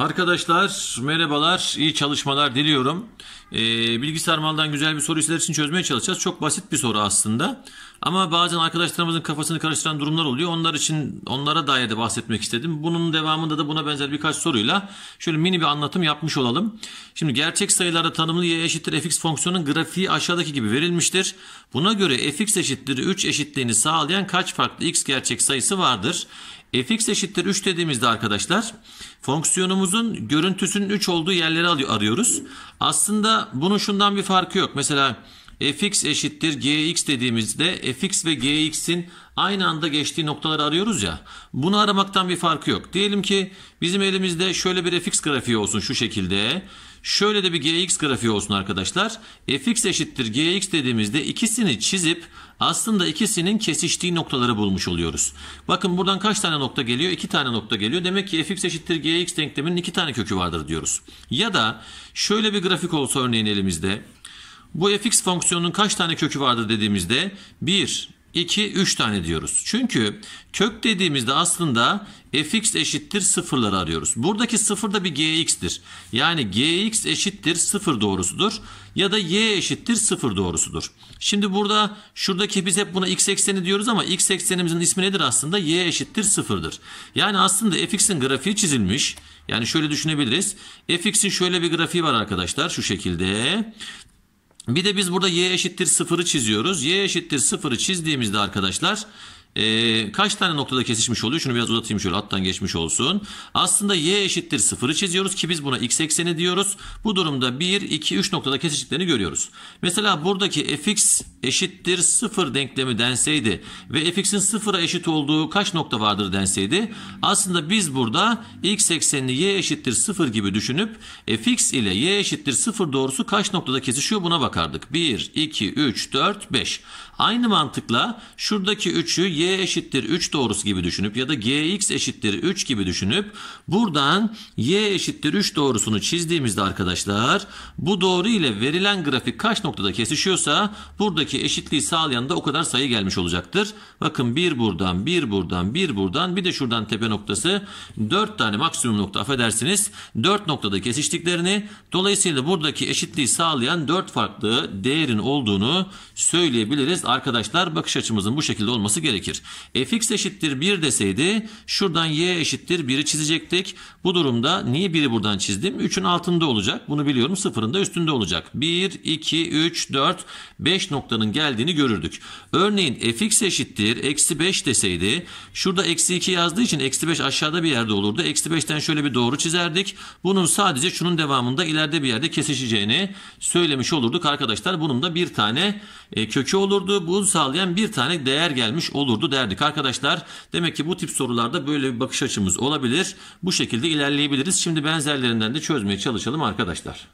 Arkadaşlar merhabalar, iyi çalışmalar diliyorum. E, bilgisayar maldan güzel bir soru sizler için çözmeye çalışacağız. Çok basit bir soru aslında. Ama bazen arkadaşlarımızın kafasını karıştıran durumlar oluyor. Onlar için onlara dair de bahsetmek istedim. Bunun devamında da buna benzer birkaç soruyla şöyle mini bir anlatım yapmış olalım. Şimdi gerçek sayılarda tanımlı y eşittir fx fonksiyonun grafiği aşağıdaki gibi verilmiştir. Buna göre fx eşittir 3 eşitliğini sağlayan kaç farklı x gerçek sayısı vardır? fx eşittir 3 dediğimizde arkadaşlar fonksiyonumuzun görüntüsünün 3 olduğu yerleri arıyoruz. Aslında bunun şundan bir farkı yok. Mesela fx eşittir gx dediğimizde fx ve gx'in aynı anda geçtiği noktaları arıyoruz ya. Bunu aramaktan bir farkı yok. Diyelim ki bizim elimizde şöyle bir fx grafiği olsun şu şekilde. Şöyle de bir gx grafiği olsun arkadaşlar. fx eşittir gx dediğimizde ikisini çizip aslında ikisinin kesiştiği noktaları bulmuş oluyoruz. Bakın buradan kaç tane nokta geliyor? İki tane nokta geliyor. Demek ki fx eşittir gx denkleminin iki tane kökü vardır diyoruz. Ya da şöyle bir grafik olsa örneğin elimizde. Bu fx fonksiyonunun kaç tane kökü vardır dediğimizde 1, 2, 3 tane diyoruz. Çünkü kök dediğimizde aslında fx eşittir sıfırları arıyoruz. Buradaki sıfır da bir gx'tir. Yani gx eşittir sıfır doğrusudur ya da y eşittir sıfır doğrusudur. Şimdi burada şuradaki biz hep buna x ekseni diyoruz ama x eksenimizin ismi nedir aslında? y eşittir sıfırdır. Yani aslında fx'in grafiği çizilmiş. Yani şöyle düşünebiliriz. fx'in şöyle bir grafiği var arkadaşlar şu şekilde. Bir de biz burada y eşittir 0'ı çiziyoruz. y eşittir 0'ı çizdiğimizde arkadaşlar e, kaç tane noktada kesişmiş oluyor? Şunu biraz uzatayım şöyle hattan geçmiş olsun. Aslında y eşittir 0'ı çiziyoruz ki biz buna x ekseni diyoruz. Bu durumda 1, 2, 3 noktada kesiştiklerini görüyoruz. Mesela buradaki fx eşittir 0 denklemi denseydi ve fx'in 0'a eşit olduğu kaç nokta vardır denseydi aslında biz burada x eksenini y eşittir 0 gibi düşünüp fx ile y eşittir 0 doğrusu kaç noktada kesişiyor buna bakardık. 1, 2, 3, 4, 5. Aynı mantıkla şuradaki 3'ü y eşittir 3 doğrusu gibi düşünüp ya da gx eşittir 3 gibi düşünüp buradan y eşittir 3 doğrusunu çizdiğimizde arkadaşlar bu doğru ile verilen grafik kaç noktada kesişiyorsa buradaki eşitliği sağlayan da o kadar sayı gelmiş olacaktır. Bakın 1 buradan 1 buradan 1 buradan bir de şuradan tepe noktası 4 tane maksimum nokta affedersiniz 4 noktada kesiştiklerini dolayısıyla buradaki eşitliği sağlayan 4 farklı değerin olduğunu söyleyebiliriz. Arkadaşlar bakış açımızın bu şekilde olması gerekir gerekir. E, fx eşittir 1 deseydi şuradan y eşittir 1'i çizecektik. Bu durumda niye 1'i buradan çizdim? 3'ün altında olacak. Bunu biliyorum. 0'ın da üstünde olacak. 1, 2, 3, 4, 5 noktanın geldiğini görürdük. Örneğin e, fx eşittir eksi 5 deseydi şurada eksi 2 yazdığı için eksi 5 aşağıda bir yerde olurdu. Eksi 5'ten şöyle bir doğru çizerdik. Bunun sadece şunun devamında ileride bir yerde kesişeceğini söylemiş olurduk arkadaşlar. Bunun da bir tane e, kökü olurdu. Bunu sağlayan bir tane değer gelmiş olurdu olurdu derdik. Arkadaşlar demek ki bu tip sorularda böyle bir bakış açımız olabilir. Bu şekilde ilerleyebiliriz. Şimdi benzerlerinden de çözmeye çalışalım arkadaşlar.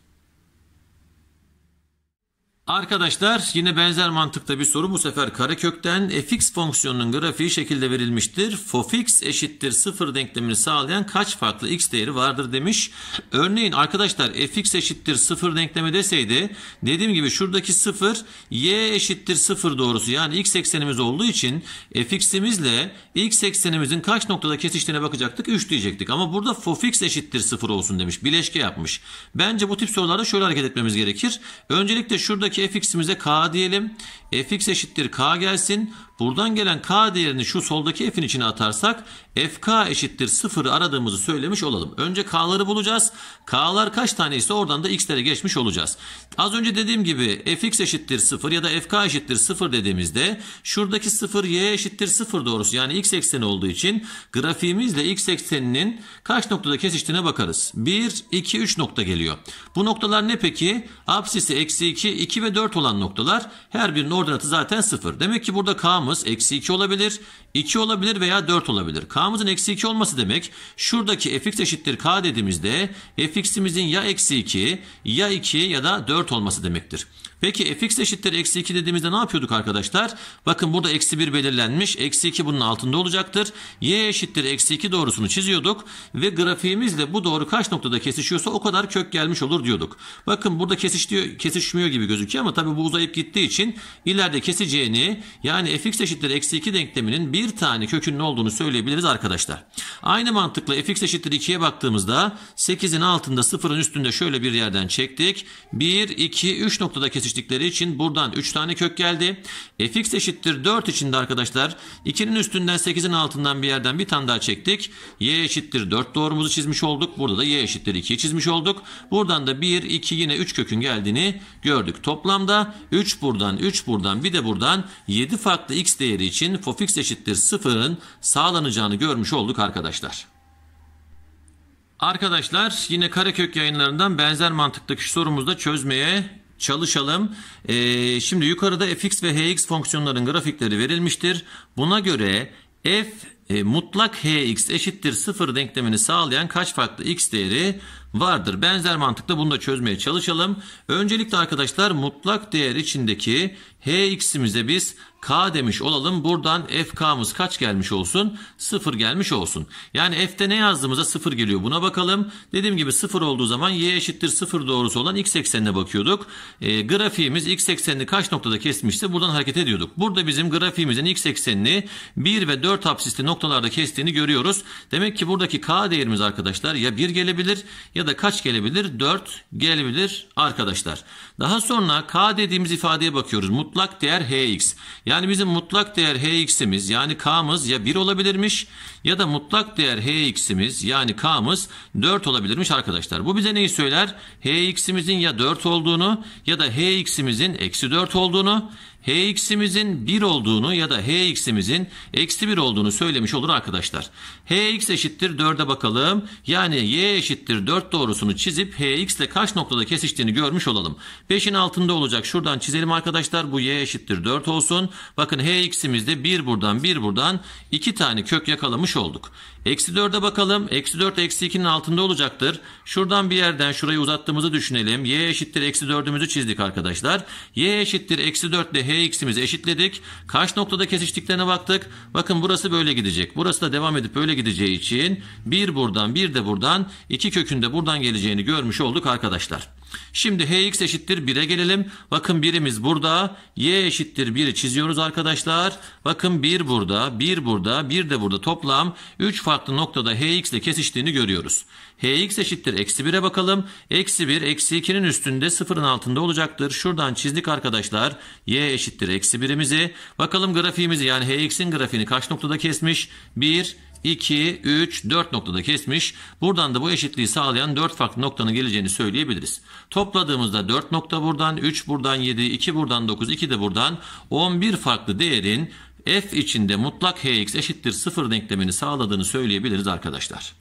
Arkadaşlar yine benzer mantıkta bir soru bu sefer karekökten fx fonksiyonunun grafiği şekilde verilmiştir. Fofx eşittir 0 denklemini sağlayan kaç farklı x değeri vardır demiş. Örneğin arkadaşlar fx eşittir 0 denklemi deseydi dediğim gibi şuradaki 0 y eşittir 0 doğrusu yani x eksenimiz olduğu için fx'imizle x eksenimizin kaç noktada kesiştiğine bakacaktık 3 diyecektik. Ama burada fofx eşittir 0 olsun demiş. Bileşke yapmış. Bence bu tip sorularda şöyle hareket etmemiz gerekir. Öncelikle şuradaki Buradaki fx'imize k diyelim. fx eşittir k gelsin. Buradan gelen k değerini şu soldaki f'in içine atarsak fk eşittir 0'ı aradığımızı söylemiş olalım. Önce k'ları bulacağız. K'lar kaç tane ise oradan da x'lere geçmiş olacağız. Az önce dediğim gibi fx eşittir 0 ya da fk eşittir 0 dediğimizde şuradaki 0 y eşittir 0 doğrusu yani x ekseni olduğu için grafiğimizle x ekseninin kaç noktada kesiştiğine bakarız. 1, 2, 3 nokta geliyor. Bu noktalar ne peki? Apsisi eksi 2, 2 ve ve 4 olan noktalar her birinin ordinatı zaten 0. Demek ki burada k'mız eksi 2 olabilir, 2 olabilir veya 4 olabilir. K'mızın eksi 2 olması demek şuradaki fx eşittir k dediğimizde fx'imizin ya eksi 2 ya 2 ya da 4 olması demektir. Peki fx eşittir eksi 2 dediğimizde ne yapıyorduk arkadaşlar? Bakın burada eksi 1 belirlenmiş. Eksi 2 bunun altında olacaktır. y eşittir eksi 2 doğrusunu çiziyorduk. Ve grafiğimizle bu doğru kaç noktada kesişiyorsa o kadar kök gelmiş olur diyorduk. Bakın burada kesişmiyor gibi gözüküyor ama tabii bu uzayıp gittiği için ileride keseceğini yani fx eşittir eksi 2 denkleminin bir tane kökünün olduğunu söyleyebiliriz arkadaşlar. Aynı mantıkla fx eşittir 2'ye baktığımızda 8'in altında 0'ın üstünde şöyle bir yerden çektik. 1, 2, 3 noktada kesişiyor yetiştikleri için buradan 3 tane kök geldi. E, fx eşittir 4 içinde arkadaşlar 2'nin üstünden 8'in altından bir yerden bir tane daha çektik. y eşittir 4 doğrumuzu çizmiş olduk. Burada da y eşittir 2'yi çizmiş olduk. Buradan da 1, 2 yine 3 kökün geldiğini gördük. Toplamda 3 buradan 3 buradan bir de buradan 7 farklı x değeri için fofx eşittir 0'ın sağlanacağını görmüş olduk arkadaşlar. Arkadaşlar yine karekök yayınlarından benzer mantıktaki da çözmeye çalışalım. Ee, şimdi yukarıda fx ve hx fonksiyonların grafikleri verilmiştir. Buna göre f e, mutlak hx eşittir 0 denklemini sağlayan kaç farklı x değeri vardır. Benzer mantıkla bunu da çözmeye çalışalım. Öncelikle arkadaşlar mutlak değer içindeki hx'imize biz k demiş olalım. Buradan fk'mız kaç gelmiş olsun? 0 gelmiş olsun. Yani f'te ne yazdığımıza 0 geliyor. Buna bakalım. Dediğim gibi 0 olduğu zaman y eşittir 0 doğrusu olan x eksenine bakıyorduk. E, grafiğimiz x eksenini kaç noktada kesmişse buradan hareket ediyorduk. Burada bizim grafiğimizin x eksenini 1 ve 4 absisli noktalarda kestiğini görüyoruz. Demek ki buradaki k değerimiz arkadaşlar ya 1 gelebilir ya ya da kaç gelebilir? 4 gelebilir arkadaşlar. Daha sonra k dediğimiz ifadeye bakıyoruz. Mutlak değer hx. Yani bizim mutlak değer hx'imiz yani k'mız ya 1 olabilirmiş ya da mutlak değer hx'imiz yani k'mız 4 olabilirmiş arkadaşlar. Bu bize neyi söyler? hx'imizin ya 4 olduğunu ya da hx'imizin eksi 4 olduğunu hx'imizin 1 olduğunu ya da hx'imizin eksi 1 olduğunu söylemiş olur arkadaşlar. hx eşittir 4'e bakalım. Yani y eşittir 4 doğrusunu çizip hx ile kaç noktada kesiştiğini görmüş olalım. 5'in altında olacak. Şuradan çizelim arkadaşlar. Bu y eşittir 4 olsun. Bakın hx'imizde 1 buradan 1 buradan 2 tane kök yakalamış olduk. Eksi 4'e bakalım. Eksi 4 eksi 2'nin altında olacaktır. Şuradan bir yerden şurayı uzattığımızı düşünelim. y eşittir eksi 4'ümüzü çizdik arkadaşlar. y eşittir eksi 4 ile h Px'imizi eşitledik. Kaç noktada kesiştiklerine baktık. Bakın burası böyle gidecek. Burası da devam edip böyle gideceği için bir buradan bir de buradan iki kökünde buradan geleceğini görmüş olduk arkadaşlar. Şimdi hx eşittir 1'e gelelim. Bakın birimiz burada. y eşittir 1'i çiziyoruz arkadaşlar. Bakın 1 burada, 1 burada, 1 de burada. Toplam 3 farklı noktada hx ile kesiştiğini görüyoruz. hx eşittir eksi 1'e bakalım. Eksi 1, eksi 2'nin üstünde sıfırın altında olacaktır. Şuradan çizdik arkadaşlar. y eşittir eksi 1'imizi. Bakalım grafiğimizi yani hx'in grafiğini kaç noktada kesmiş? 1, 2, 3, 4 noktada kesmiş. Buradan da bu eşitliği sağlayan 4 farklı noktanın geleceğini söyleyebiliriz. Topladığımızda 4 nokta buradan, 3 buradan 7, 2 buradan 9, 2 de buradan 11 farklı değerin f içinde mutlak hx eşittir 0 denklemini sağladığını söyleyebiliriz arkadaşlar.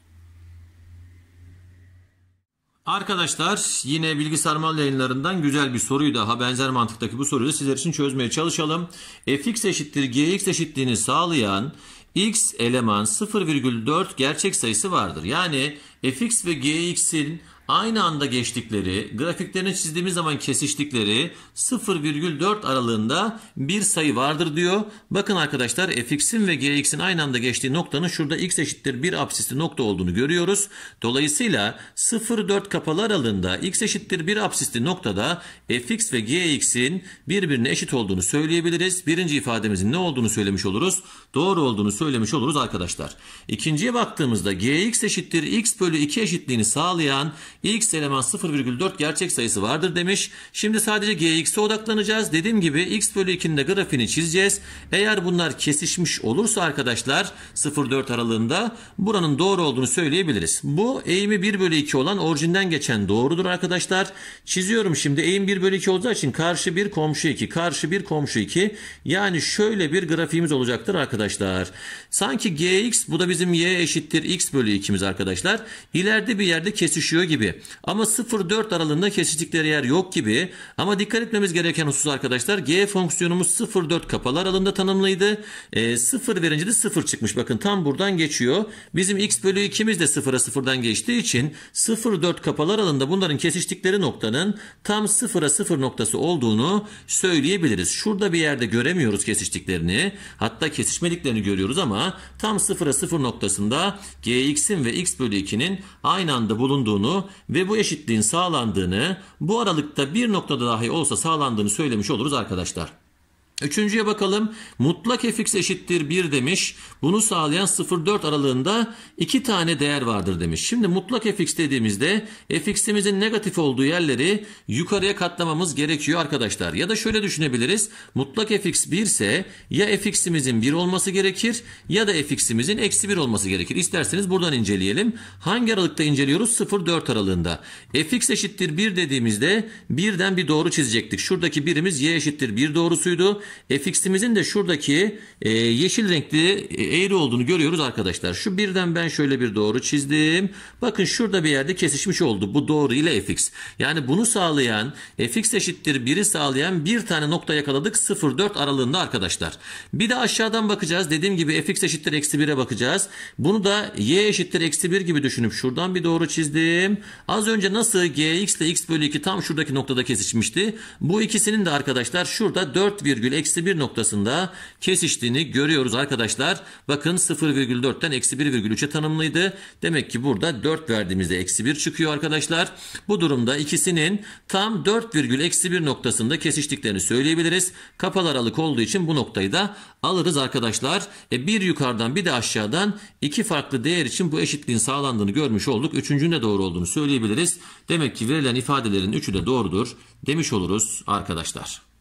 Arkadaşlar yine bilgisayar mal yayınlarından güzel bir soruyu daha benzer mantıktaki bu soruyu sizler için çözmeye çalışalım. fx eşittir gx eşitliğini sağlayan x eleman 0,4 gerçek sayısı vardır. Yani fx ve gx'in aynı anda geçtikleri, grafiklerini çizdiğimiz zaman kesiştikleri 0,4 aralığında bir sayı vardır diyor. Bakın arkadaşlar fx'in ve gx'in aynı anda geçtiği noktanın şurada x eşittir 1 apsisli nokta olduğunu görüyoruz. Dolayısıyla 0,4 kapalı aralığında x eşittir 1 apsisli noktada fx ve gx'in birbirine eşit olduğunu söyleyebiliriz. Birinci ifademizin ne olduğunu söylemiş oluruz? Doğru olduğunu söylemiş oluruz arkadaşlar. İkinciye baktığımızda gx eşittir x bölü 2 eşitliğini sağlayan x eleman 0,4 gerçek sayısı vardır demiş. Şimdi sadece gx'e odaklanacağız. Dediğim gibi x bölü 2'nin de grafiğini çizeceğiz. Eğer bunlar kesişmiş olursa arkadaşlar 0,4 aralığında buranın doğru olduğunu söyleyebiliriz. Bu eğimi 1 bölü 2 olan orijinden geçen doğrudur arkadaşlar. Çiziyorum şimdi eğim 1 bölü 2 olacağı için karşı 1 komşu 2 karşı 1 komşu 2 yani şöyle bir grafiğimiz olacaktır arkadaşlar. Sanki gx bu da bizim y eşittir x bölü 2'miz arkadaşlar. İleride bir yerde kesişiyor gibi. Ama 0-4 aralığında kesiştikleri yer yok gibi. Ama dikkat etmemiz gereken husus arkadaşlar g fonksiyonumuz 0-4 kapalı aralığında tanımlıydı. E, 0 verince de 0 çıkmış. Bakın tam buradan geçiyor. Bizim x bölü 2'miz de 0'a 0'dan geçtiği için 0-4 kapalı aralığında bunların kesiştikleri noktanın tam 0'a 0 noktası olduğunu söyleyebiliriz. Şurada bir yerde göremiyoruz kesiştiklerini. Hatta kesişmediklerini görüyoruz ama tam 0'a 0 noktasında gx'in ve x bölü 2'nin aynı anda bulunduğunu ve bu eşitliğin sağlandığını bu aralıkta bir noktada dahi olsa sağlandığını söylemiş oluruz arkadaşlar. Üçüncüye bakalım. Mutlak fx eşittir 1 demiş. Bunu sağlayan 0,4 aralığında iki tane değer vardır demiş. Şimdi mutlak fx dediğimizde fx'imizin negatif olduğu yerleri yukarıya katlamamız gerekiyor arkadaşlar. Ya da şöyle düşünebiliriz. Mutlak fx 1 ise ya fx'imizin 1 olması gerekir ya da fx'imizin eksi 1 olması gerekir. İsterseniz buradan inceleyelim. Hangi aralıkta inceliyoruz? 0,4 aralığında. fx eşittir 1 dediğimizde birden bir doğru çizecektik. Şuradaki birimiz y eşittir 1 doğrusuydu. E, fx'imizin de şuradaki e, yeşil renkli e, eğri olduğunu görüyoruz arkadaşlar. Şu birden ben şöyle bir doğru çizdim. Bakın şurada bir yerde kesişmiş oldu. Bu doğru ile fx. Yani bunu sağlayan fx eşittir 1'i sağlayan bir tane nokta yakaladık 0-4 aralığında arkadaşlar. Bir de aşağıdan bakacağız. Dediğim gibi fx eşittir eksi 1'e bakacağız. Bunu da y eşittir eksi 1 gibi düşünüp şuradan bir doğru çizdim. Az önce nasıl gx ile x bölü 2 tam şuradaki noktada kesişmişti. Bu ikisinin de arkadaşlar şurada 4,2 eksi 1 noktasında kesiştiğini görüyoruz arkadaşlar. Bakın 0,4'ten eksi 1,3'e tanımlıydı. Demek ki burada 4 verdiğimizde eksi 1 çıkıyor arkadaşlar. Bu durumda ikisinin tam 4, eksi 1 noktasında kesiştiklerini söyleyebiliriz. Kapalı aralık olduğu için bu noktayı da alırız arkadaşlar. E bir yukarıdan bir de aşağıdan iki farklı değer için bu eşitliğin sağlandığını görmüş olduk. Üçüncünün de doğru olduğunu söyleyebiliriz. Demek ki verilen ifadelerin üçü de doğrudur demiş oluruz arkadaşlar.